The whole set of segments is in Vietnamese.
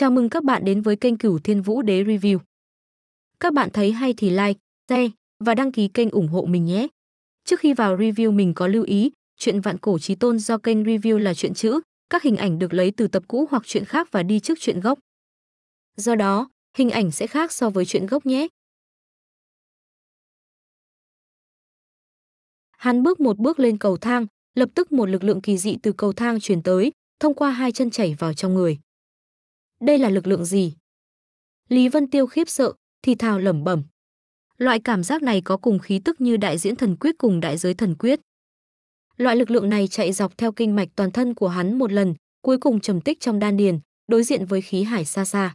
Chào mừng các bạn đến với kênh Cửu Thiên Vũ Đế Review. Các bạn thấy hay thì like, share và đăng ký kênh ủng hộ mình nhé. Trước khi vào review mình có lưu ý, chuyện vạn cổ chí tôn do kênh review là chuyện chữ, các hình ảnh được lấy từ tập cũ hoặc chuyện khác và đi trước chuyện gốc. Do đó, hình ảnh sẽ khác so với chuyện gốc nhé. Hắn bước một bước lên cầu thang, lập tức một lực lượng kỳ dị từ cầu thang truyền tới, thông qua hai chân chảy vào trong người. Đây là lực lượng gì? Lý Vân Tiêu khiếp sợ, thì thào lẩm bẩm. Loại cảm giác này có cùng khí tức như đại diễn thần quyết cùng đại giới thần quyết. Loại lực lượng này chạy dọc theo kinh mạch toàn thân của hắn một lần, cuối cùng trầm tích trong đan điền, đối diện với khí hải xa xa.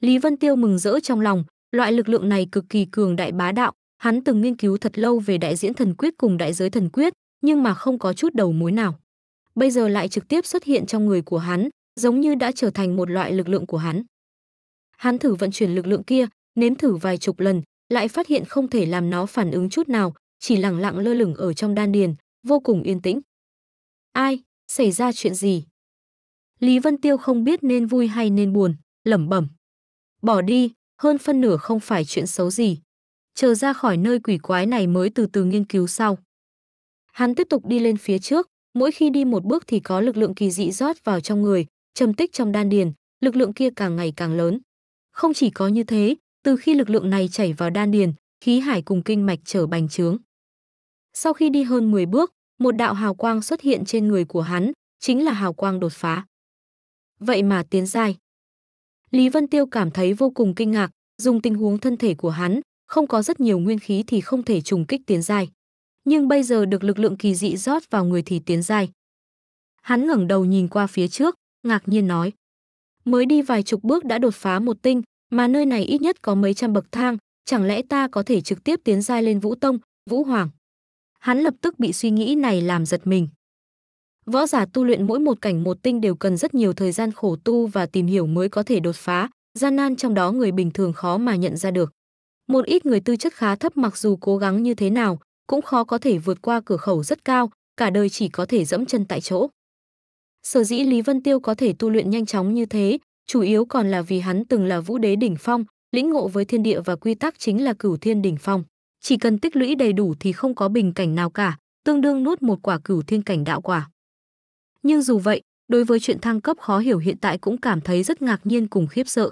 Lý Vân Tiêu mừng rỡ trong lòng, loại lực lượng này cực kỳ cường đại bá đạo, hắn từng nghiên cứu thật lâu về đại diễn thần quyết cùng đại giới thần quyết, nhưng mà không có chút đầu mối nào. Bây giờ lại trực tiếp xuất hiện trong người của hắn, giống như đã trở thành một loại lực lượng của hắn. Hắn thử vận chuyển lực lượng kia, nếm thử vài chục lần, lại phát hiện không thể làm nó phản ứng chút nào, chỉ lẳng lặng lơ lửng ở trong đan điền, vô cùng yên tĩnh. Ai, xảy ra chuyện gì? Lý Vân Tiêu không biết nên vui hay nên buồn, lẩm bẩm. Bỏ đi, hơn phân nửa không phải chuyện xấu gì. Chờ ra khỏi nơi quỷ quái này mới từ từ nghiên cứu sau. Hắn tiếp tục đi lên phía trước, mỗi khi đi một bước thì có lực lượng kỳ dị rót vào trong người, trầm tích trong đan điền, lực lượng kia càng ngày càng lớn. Không chỉ có như thế, từ khi lực lượng này chảy vào đan điền, khí hải cùng kinh mạch trở bành trướng. Sau khi đi hơn 10 bước, một đạo hào quang xuất hiện trên người của hắn, chính là hào quang đột phá. Vậy mà tiến dài Lý Vân Tiêu cảm thấy vô cùng kinh ngạc, dùng tình huống thân thể của hắn, không có rất nhiều nguyên khí thì không thể trùng kích tiến dài Nhưng bây giờ được lực lượng kỳ dị rót vào người thì tiến dài Hắn ngẩng đầu nhìn qua phía trước, ngạc nhiên nói. Mới đi vài chục bước đã đột phá một tinh, mà nơi này ít nhất có mấy trăm bậc thang, chẳng lẽ ta có thể trực tiếp tiến giai lên Vũ Tông, Vũ Hoàng? Hắn lập tức bị suy nghĩ này làm giật mình. Võ giả tu luyện mỗi một cảnh một tinh đều cần rất nhiều thời gian khổ tu và tìm hiểu mới có thể đột phá, gian nan trong đó người bình thường khó mà nhận ra được. Một ít người tư chất khá thấp mặc dù cố gắng như thế nào, cũng khó có thể vượt qua cửa khẩu rất cao, cả đời chỉ có thể dẫm chân tại chỗ. Sở dĩ Lý Vân Tiêu có thể tu luyện nhanh chóng như thế, chủ yếu còn là vì hắn từng là vũ đế đỉnh phong, lĩnh ngộ với thiên địa và quy tắc chính là cửu thiên đỉnh phong. Chỉ cần tích lũy đầy đủ thì không có bình cảnh nào cả, tương đương nuốt một quả cửu thiên cảnh đạo quả. Nhưng dù vậy, đối với chuyện thăng cấp khó hiểu hiện tại cũng cảm thấy rất ngạc nhiên cùng khiếp sợ.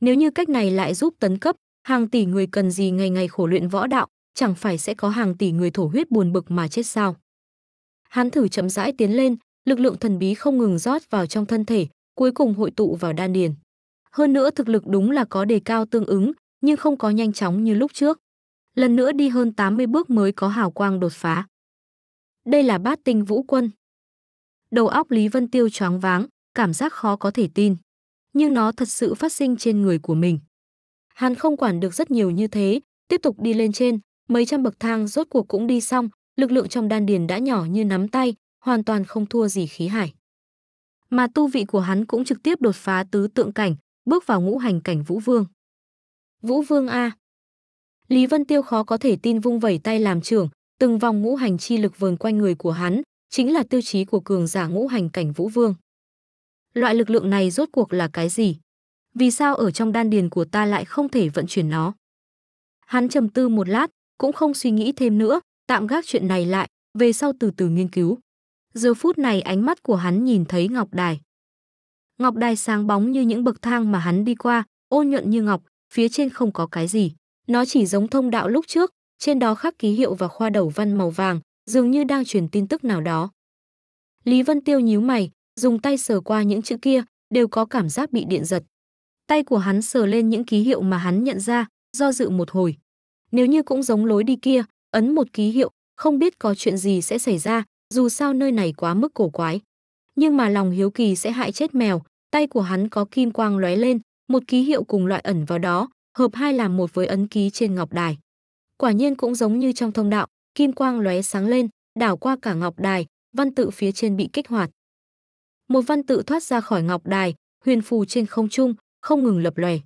Nếu như cách này lại giúp tấn cấp, hàng tỷ người cần gì ngày ngày khổ luyện võ đạo, chẳng phải sẽ có hàng tỷ người thổ huyết buồn bực mà chết sao? Hắn thử chậm rãi tiến lên, lực lượng thần bí không ngừng rót vào trong thân thể, cuối cùng hội tụ vào đan điền. Hơn nữa thực lực đúng là có đề cao tương ứng, nhưng không có nhanh chóng như lúc trước. Lần nữa đi hơn 80 bước mới có hào quang đột phá. Đây là bát tinh vũ quân. Đầu óc Lý Vân Tiêu choáng váng, cảm giác khó có thể tin. Nhưng nó thật sự phát sinh trên người của mình. Hắn không quản được rất nhiều như thế, tiếp tục đi lên trên, mấy trăm bậc thang rốt cuộc cũng đi xong, lực lượng trong đan điền đã nhỏ như nắm tay, hoàn toàn không thua gì khí hải. Mà tu vị của hắn cũng trực tiếp đột phá tứ tượng cảnh, bước vào ngũ hành cảnh Vũ Vương. Vũ Vương A Lý Vân Tiêu khó có thể tin vung vẩy tay làm trưởng, từng vòng ngũ hành chi lực vờn quanh người của hắn, chính là tiêu chí của cường giả ngũ hành cảnh Vũ Vương. Loại lực lượng này rốt cuộc là cái gì? Vì sao ở trong đan điền của ta lại không thể vận chuyển nó? Hắn trầm tư một lát, cũng không suy nghĩ thêm nữa, tạm gác chuyện này lại, về sau từ từ nghiên cứu. Giờ phút này ánh mắt của hắn nhìn thấy Ngọc Đài. Ngọc Đài sáng bóng như những bậc thang mà hắn đi qua, ôn nhuận như ngọc, phía trên không có cái gì. Nó chỉ giống thông đạo lúc trước, trên đó khắc ký hiệu và khoa đầu văn màu vàng, dường như đang truyền tin tức nào đó. Lý Vân Tiêu nhíu mày, dùng tay sờ qua những chữ kia, đều có cảm giác bị điện giật. Tay của hắn sờ lên những ký hiệu mà hắn nhận ra, do dự một hồi. Nếu như cũng giống lối đi kia, ấn một ký hiệu, không biết có chuyện gì sẽ xảy ra, dù sao nơi này quá mức cổ quái. Nhưng mà lòng hiếu kỳ sẽ hại chết mèo, tay của hắn có kim quang lóe lên, một ký hiệu cùng loại ẩn vào đó, hợp hai làm một với ấn ký trên ngọc đài. Quả nhiên cũng giống như trong thông đạo, kim quang lóe sáng lên, đảo qua cả ngọc đài, văn tự phía trên bị kích hoạt. Một văn tự thoát ra khỏi ngọc đài, huyền phù trên không trung, không ngừng lập lòe.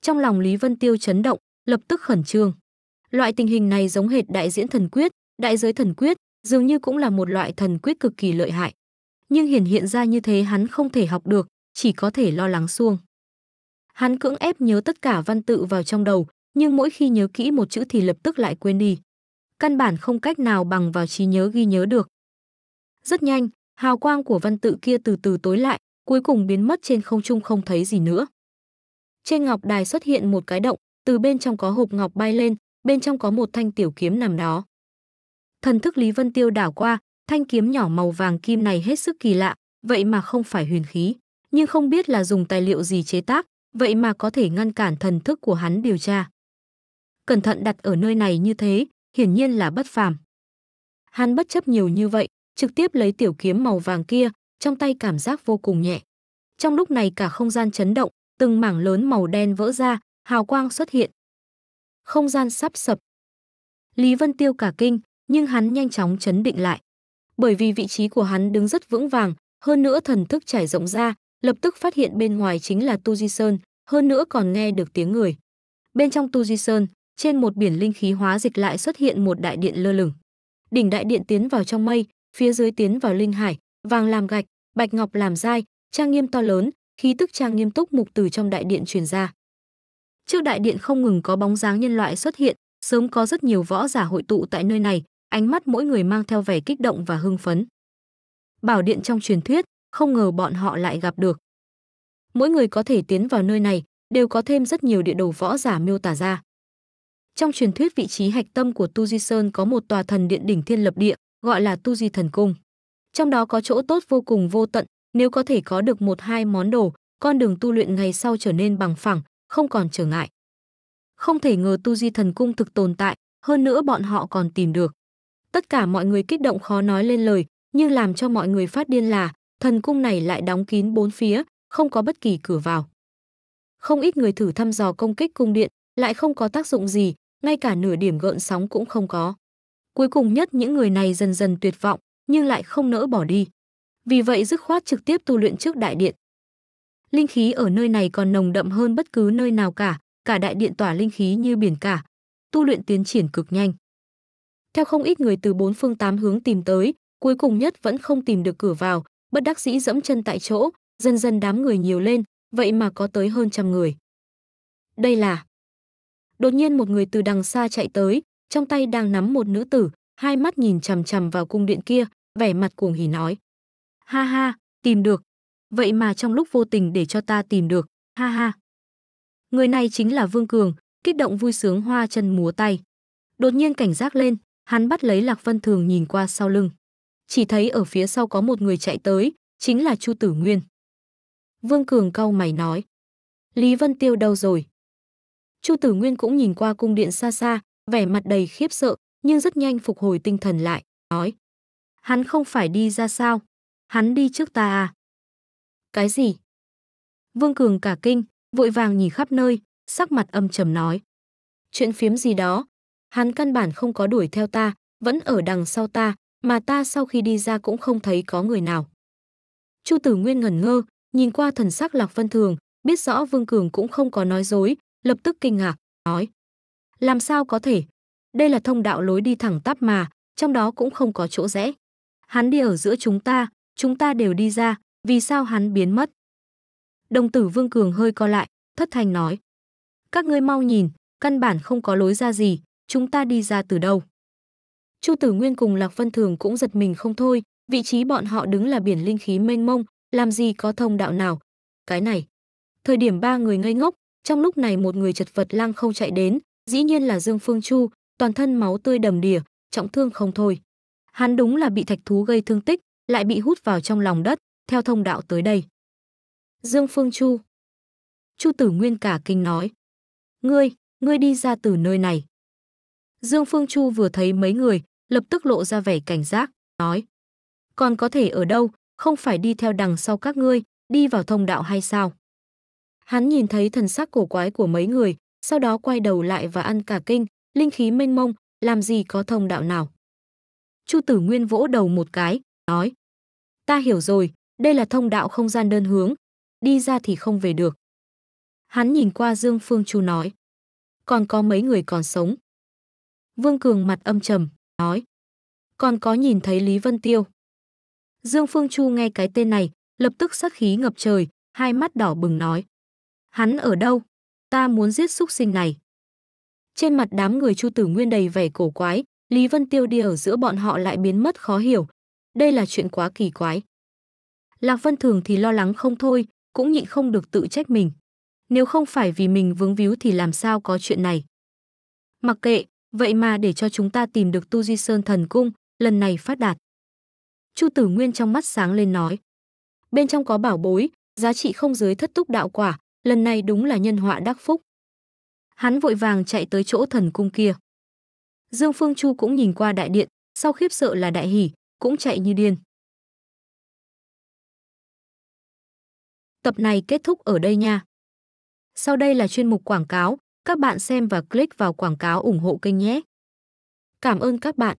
Trong lòng Lý Vân Tiêu chấn động, lập tức khẩn trương. Loại tình hình này giống hệt đại diễn thần quyết, đại giới thần quyết, dường như cũng là một loại thần quyết cực kỳ lợi hại. Nhưng hiển hiện ra như thế hắn không thể học được, chỉ có thể lo lắng xuông. Hắn cưỡng ép nhớ tất cả văn tự vào trong đầu, nhưng mỗi khi nhớ kỹ một chữ thì lập tức lại quên đi. Căn bản không cách nào bằng vào trí nhớ ghi nhớ được. Rất nhanh, hào quang của văn tự kia từ từ tối lại, cuối cùng biến mất trên không trung không thấy gì nữa. Trên ngọc đài xuất hiện một cái động, từ bên trong có hộp ngọc bay lên, bên trong có một thanh tiểu kiếm nằm đó. Thần thức Lý Vân Tiêu đảo qua, thanh kiếm nhỏ màu vàng kim này hết sức kỳ lạ, vậy mà không phải huyền khí, nhưng không biết là dùng tài liệu gì chế tác, vậy mà có thể ngăn cản thần thức của hắn điều tra. Cẩn thận đặt ở nơi này như thế, hiển nhiên là bất phàm. Hắn bất chấp nhiều như vậy, trực tiếp lấy tiểu kiếm màu vàng kia, trong tay cảm giác vô cùng nhẹ. Trong lúc này cả không gian chấn động, từng mảng lớn màu đen vỡ ra, hào quang xuất hiện. Không gian sắp sập. Lý Vân Tiêu cả kinh, nhưng hắn nhanh chóng chấn định lại. Bởi vì vị trí của hắn đứng rất vững vàng, hơn nữa thần thức trải rộng ra, lập tức phát hiện bên ngoài chính là Tu Di Sơn, hơn nữa còn nghe được tiếng người. Bên trong Tu Di Sơn, trên một biển linh khí hóa dịch lại xuất hiện một đại điện lơ lửng. Đỉnh đại điện tiến vào trong mây, phía dưới tiến vào linh hải, vàng làm gạch, bạch ngọc làm dai, trang nghiêm to lớn, khí tức trang nghiêm túc mục từ trong đại điện truyền ra. Trước đại điện không ngừng có bóng dáng nhân loại xuất hiện, sớm có rất nhiều võ giả hội tụ tại nơi này, ánh mắt mỗi người mang theo vẻ kích động và hưng phấn. Bảo điện trong truyền thuyết, không ngờ bọn họ lại gặp được. Mỗi người có thể tiến vào nơi này, đều có thêm rất nhiều địa đồ võ giả miêu tả ra. Trong truyền thuyết vị trí hạch tâm của Tu Di Sơn có một tòa thần điện đỉnh thiên lập địa, gọi là Tu Di Thần Cung. Trong đó có chỗ tốt vô cùng vô tận, nếu có thể có được một hai món đồ, con đường tu luyện ngày sau trở nên bằng phẳng, không còn trở ngại. Không thể ngờ Tu Di Thần Cung thực tồn tại, hơn nữa bọn họ còn tìm được tất cả mọi người kích động khó nói lên lời, nhưng làm cho mọi người phát điên là thần cung này lại đóng kín bốn phía, không có bất kỳ cửa vào. Không ít người thử thăm dò công kích cung điện, lại không có tác dụng gì, ngay cả nửa điểm gợn sóng cũng không có. Cuối cùng nhất những người này dần dần tuyệt vọng, nhưng lại không nỡ bỏ đi. Vì vậy dứt khoát trực tiếp tu luyện trước đại điện. Linh khí ở nơi này còn nồng đậm hơn bất cứ nơi nào cả, cả đại điện tỏa linh khí như biển cả. Tu luyện tiến triển cực nhanh theo không ít người từ bốn phương tám hướng tìm tới, cuối cùng nhất vẫn không tìm được cửa vào, bất đắc dĩ dẫm chân tại chỗ, dần dần đám người nhiều lên, vậy mà có tới hơn trăm người. Đây là... Đột nhiên một người từ đằng xa chạy tới, trong tay đang nắm một nữ tử, hai mắt nhìn chằm chằm vào cung điện kia, vẻ mặt cuồng hỉ nói. Ha ha, tìm được. Vậy mà trong lúc vô tình để cho ta tìm được, ha ha. Người này chính là Vương Cường, kích động vui sướng hoa chân múa tay. Đột nhiên cảnh giác lên, hắn bắt lấy Lạc Vân Thường nhìn qua sau lưng. Chỉ thấy ở phía sau có một người chạy tới, chính là Chu Tử Nguyên. Vương Cường cau mày nói. Lý Vân Tiêu đâu rồi? Chu Tử Nguyên cũng nhìn qua cung điện xa xa, vẻ mặt đầy khiếp sợ, nhưng rất nhanh phục hồi tinh thần lại, nói. Hắn không phải đi ra sao? Hắn đi trước ta à? Cái gì? Vương Cường cả kinh, vội vàng nhìn khắp nơi, sắc mặt âm trầm nói. Chuyện phiếm gì đó, hắn căn bản không có đuổi theo ta, vẫn ở đằng sau ta, mà ta sau khi đi ra cũng không thấy có người nào. Chu Tử Nguyên ngẩn ngơ, nhìn qua thần sắc Lạc Vân Thường, biết rõ Vương Cường cũng không có nói dối, lập tức kinh ngạc, nói. Làm sao có thể? Đây là thông đạo lối đi thẳng tắp mà, trong đó cũng không có chỗ rẽ. Hắn đi ở giữa chúng ta, chúng ta đều đi ra, vì sao hắn biến mất? Đồng tử Vương Cường hơi co lại, thất thành nói. Các ngươi mau nhìn, căn bản không có lối ra gì, chúng ta đi ra từ đâu? Chu Tử Nguyên cùng Lạc Vân Thường cũng giật mình không thôi, vị trí bọn họ đứng là biển linh khí mênh mông, làm gì có thông đạo nào? Cái này. Thời điểm ba người ngây ngốc, trong lúc này một người chật vật lang không chạy đến, dĩ nhiên là Dương Phương Chu, toàn thân máu tươi đầm đìa, trọng thương không thôi. Hắn đúng là bị thạch thú gây thương tích, lại bị hút vào trong lòng đất, theo thông đạo tới đây. Dương Phương Chu. Chu Tử Nguyên cả kinh nói: "Ngươi, ngươi đi ra từ nơi này?" Dương Phương Chu vừa thấy mấy người, lập tức lộ ra vẻ cảnh giác, nói. Còn có thể ở đâu, không phải đi theo đằng sau các ngươi, đi vào thông đạo hay sao? Hắn nhìn thấy thần sắc cổ quái của mấy người, sau đó quay đầu lại và ăn cả kinh, linh khí mênh mông, làm gì có thông đạo nào. Chu Tử Nguyên vỗ đầu một cái, nói. Ta hiểu rồi, đây là thông đạo không gian đơn hướng, đi ra thì không về được. Hắn nhìn qua Dương Phương Chu nói. Còn có mấy người còn sống. Vương Cường mặt âm trầm, nói. Còn có nhìn thấy Lý Vân Tiêu. Dương Phương Chu nghe cái tên này, lập tức sát khí ngập trời, hai mắt đỏ bừng nói. Hắn ở đâu? Ta muốn giết súc sinh này. Trên mặt đám người Chu Tử Nguyên đầy vẻ cổ quái, Lý Vân Tiêu đi ở giữa bọn họ lại biến mất khó hiểu. Đây là chuyện quá kỳ quái. Lạc Vân Thường thì lo lắng không thôi, cũng nhịn không được tự trách mình. Nếu không phải vì mình vướng víu thì làm sao có chuyện này. Mặc kệ, Vậy mà để cho chúng ta tìm được Tu Di Sơn Thần Cung, lần này phát đạt. Chu Tử Nguyên trong mắt sáng lên nói. Bên trong có bảo bối, giá trị không dưới thất túc đạo quả, lần này đúng là nhân họa đắc phúc. Hắn vội vàng chạy tới chỗ thần cung kia. Dương Phương Chu cũng nhìn qua đại điện, sau khiếp sợ là đại hỉ, cũng chạy như điên. Tập này kết thúc ở đây nha. Sau đây là chuyên mục quảng cáo, các bạn xem và click vào quảng cáo ủng hộ kênh nhé. Cảm ơn các bạn.